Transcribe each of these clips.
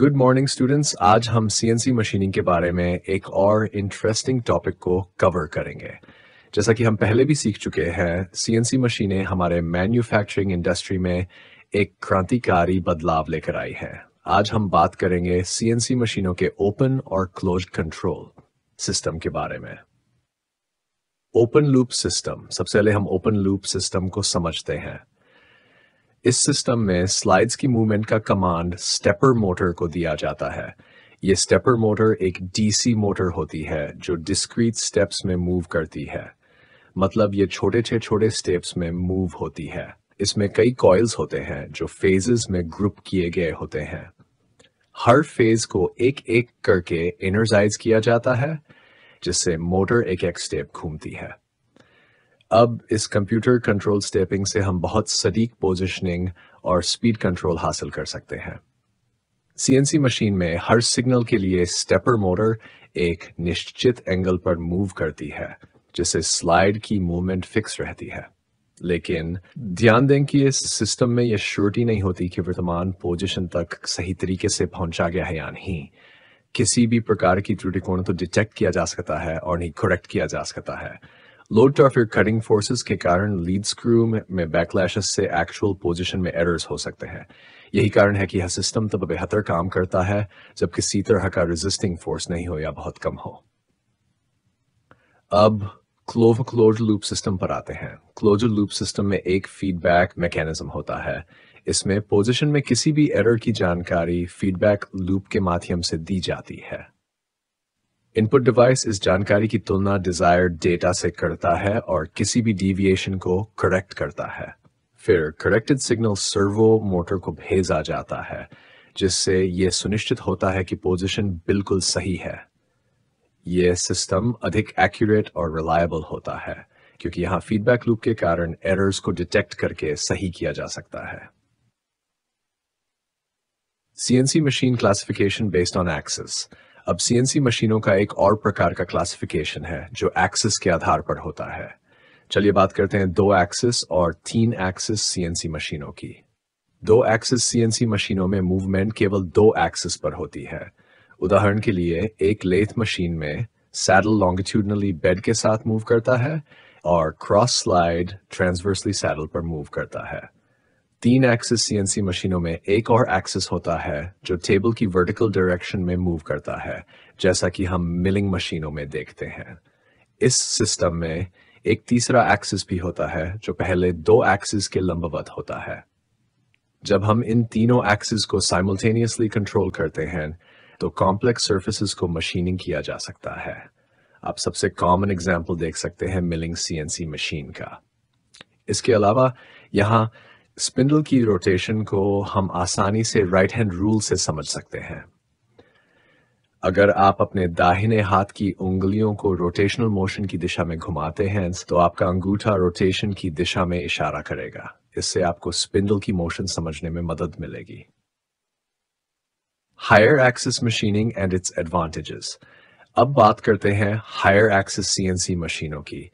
good morning students आज हम CNC machining के बारे में एक और इंटरेस्टिंग टॉपिक को कवर करेंगे जैसा कि हम पहले भी सीख चुके हैं सीएनसी मशीनें हमारे मैन्युफैक्चरिंग इंडस्ट्री में एक क्रांतिकारी बदलाव लेकर आई है आज हम बात करेंगे सीएनसी मशीनों के ओपन और क्लोज कंट्रोल सिस्टम के बारे में ओपन लूप सिस्टम सबसे पहले हम ओपन लूप सिस्टम को समझते हैं इस सिस्टम में स्लाइड्स की मूवमेंट का कमांड स्टेपर मोटर को दिया जाता है ये स्टेपर मोटर एक डीसी मोटर होती है जो डिस्क्रीट स्टेप्स में मूव करती है मतलब ये छोटे छे छोटे स्टेप्स में मूव होती है इसमें कई कॉयल्स होते हैं जो फेजेस में ग्रुप किए गए होते हैं हर फेज को एक एक करके एनर्जाइज किया जाता है जिससे मोटर एक एक स्टेप घूमती है अब इस कंप्यूटर कंट्रोल स्टेपिंग से हम बहुत सटीक पोजिशनिंग और स्पीड कंट्रोल हासिल कर सकते हैं सीएनसी मशीन में हर सिग्नल के लिए स्टेपर मोटर एक निश्चित एंगल पर मूव करती है जिससे स्लाइड की मूवमेंट फिक्स रहती है लेकिन ध्यान दें कि इस सिस्टम में यह श्योरिटी नहीं होती कि वर्तमान पोजीशन तक सही तरीके से पहुंचा गया है या नहीं किसी भी प्रकार की त्रुटि कोण तो डिटेक्ट किया जा सकता है और नहीं करेक्ट किया जा सकता है लोड टॉफ या कटिंग फोर्सेस के कारण लीड स्क्रू में बैकलैश से एक्चुअल पोजिशन में एरर्स हो सकते हैं यही कारण है कि यह सिस्टम तब तो बेहतर काम करता है जब किसी तरह का रेजिस्टिंग फोर्स नहीं हो या बहुत कम हो अब क्लोव क्लोज लूप सिस्टम पर आते हैं क्लोज लूप सिस्टम में एक फीडबैक मैकेनिज्म होता है इसमें पोजीशन में किसी भी एरर की जानकारी फीडबैक लूप के माध्यम से दी जाती है इनपुट डिवाइस इस जानकारी की तुलना डिजायर्ड डेटा से करता है और किसी भी डिविएशन को करेक्ट करता है फिर करेक्टेड सिग्नल सर्वो मोटर को भेजा जाता है जिससे यह सुनिश्चित होता है कि पोजीशन बिल्कुल सही है यह सिस्टम अधिक एक्यूरेट और रिलायबल होता है क्योंकि यहां फीडबैक लूप के कारण एरर्स को डिटेक्ट करके सही किया जा सकता है CNC machine classification based on axes अब सीएनसी मशीनों का एक और प्रकार का क्लासिफिकेशन है जो एक्सेस के आधार पर होता है चलिए बात करते हैं दो एक्सेस और तीन एक्सेस सीएनसी मशीनों की दो एक्सेस सीएनसी मशीनों में मूवमेंट केवल दो एक्सेस पर होती है उदाहरण के लिए एक लेथ मशीन में सैडल लॉन्गिट्यूडनली बेड के साथ मूव करता है और क्रॉस स्लाइड ट्रांसवर्सली सैडल पर मूव करता है तीन एक्सिस सीएनसी मशीनों में एक और एक्सिस होता है जो टेबल की वर्टिकल डायरेक्शन में मूव करता है जैसा कि हम मिलिंग मशीनों में देखते हैं इस सिस्टम में एक तीसरा एक्सिस भी होता है जो पहले दो एक्सिस के लंबवत होता है जब हम इन तीनों एक्सिस को साइमल्टेनियसली कंट्रोल करते हैं तो कॉम्प्लेक्स सर्फेसिस को मशीनिंग किया जा सकता है आप सबसे कॉमन एग्जाम्पल देख सकते हैं मिलिंग सीएनसी मशीन का इसके अलावा यहाँ स्पिंडल की रोटेशन को हम आसानी से राइट हैंड रूल से समझ सकते हैं अगर आप अपने दाहिने हाथ की उंगलियों को रोटेशनल मोशन की दिशा में घुमाते हैं तो आपका अंगूठा रोटेशन की दिशा में इशारा करेगा इससे आपको स्पिंडल की मोशन समझने में मदद मिलेगी higher axis machining and its advantages अब बात करते हैं हायर एक्सिस सीएनसी मशीनों की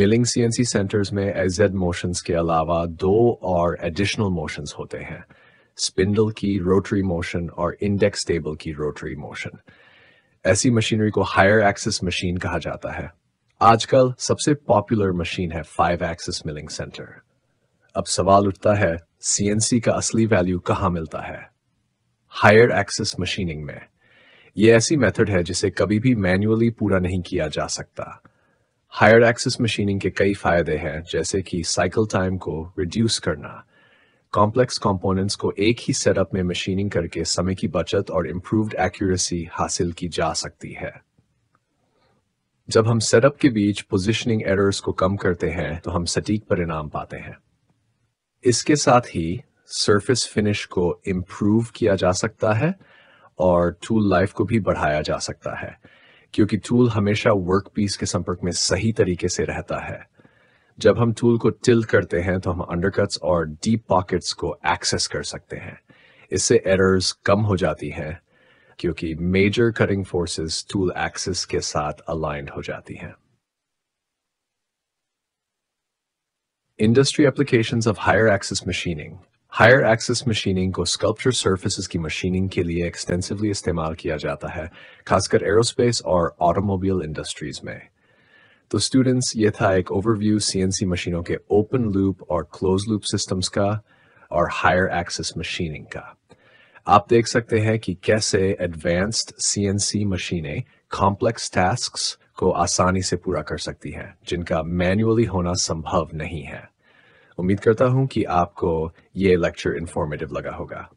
मिलिंग सीएनसी सेंटर्स में एजेड मोशंस के अलावा दो और एडिशनल मोशंस होते हैं स्पिंडल की रोटरी मोशन और इंडेक्स टेबल की रोटरी मोशन ऐसी मशीनरी को हायर एक्सिस मशीन कहा जाता है आजकल सबसे पॉपुलर मशीन है फाइव एक्सिस मिलिंग सेंटर अब सवाल उठता है सीएनसी का असली वैल्यू कहाँ मिलता है हायर एक्सिस मशीनिंग में यह ऐसी मेथड है जिसे कभी भी मैन्युअली पूरा नहीं किया जा सकता हायर एक्सेस मशीनिंग के कई फायदे हैं जैसे कि साइकिल टाइम को रिड्यूस करना कॉम्प्लेक्स कंपोनेंट्स को एक ही सेटअप में मशीनिंग करके समय की बचत और इम्प्रूव्ड एक्यूरेसी हासिल की जा सकती है जब हम सेटअप के बीच पोजिशनिंग एरर्स को कम करते हैं तो हम सटीक परिणाम पाते हैं इसके साथ ही सरफेस फिनिश को इम्प्रूव किया जा सकता है और टूल लाइफ को भी बढ़ाया जा सकता है क्योंकि टूल हमेशा वर्क पीस के संपर्क में सही तरीके से रहता है जब हम टूल को टिल करते हैं तो हम अंडरकट्स और डीप पॉकेट्स को एक्सेस कर सकते हैं इससे एरर्स कम हो जाती हैं क्योंकि major cutting forces tool axes के साथ अलाइंड हो जाती हैं industry applications of higher axes machining higher axes machining को स्कल्पचर सरफेसेस की मशीनिंग के लिए एक्सटेंसिवली इस्तेमाल किया जाता है खासकर एरोस्पेस और ऑटोमोबाइल इंडस्ट्रीज में तो स्टूडेंट्स ये था एक ओवरव्यू सीएनसी मशीनों के ओपन लूप और क्लोज लूप सिस्टम्स का और हायर एक्सेस मशीनिंग का आप देख सकते हैं कि कैसे एडवांस्ड सीएनसी मशीनें कॉम्प्लेक्स टास्क को आसानी से पूरा कर सकती हैं जिनका मैन्युअली होना संभव नहीं है उम्मीद करता हूँ कि आपको ये लेक्चर इन्फॉर्मेटिव लगा होगा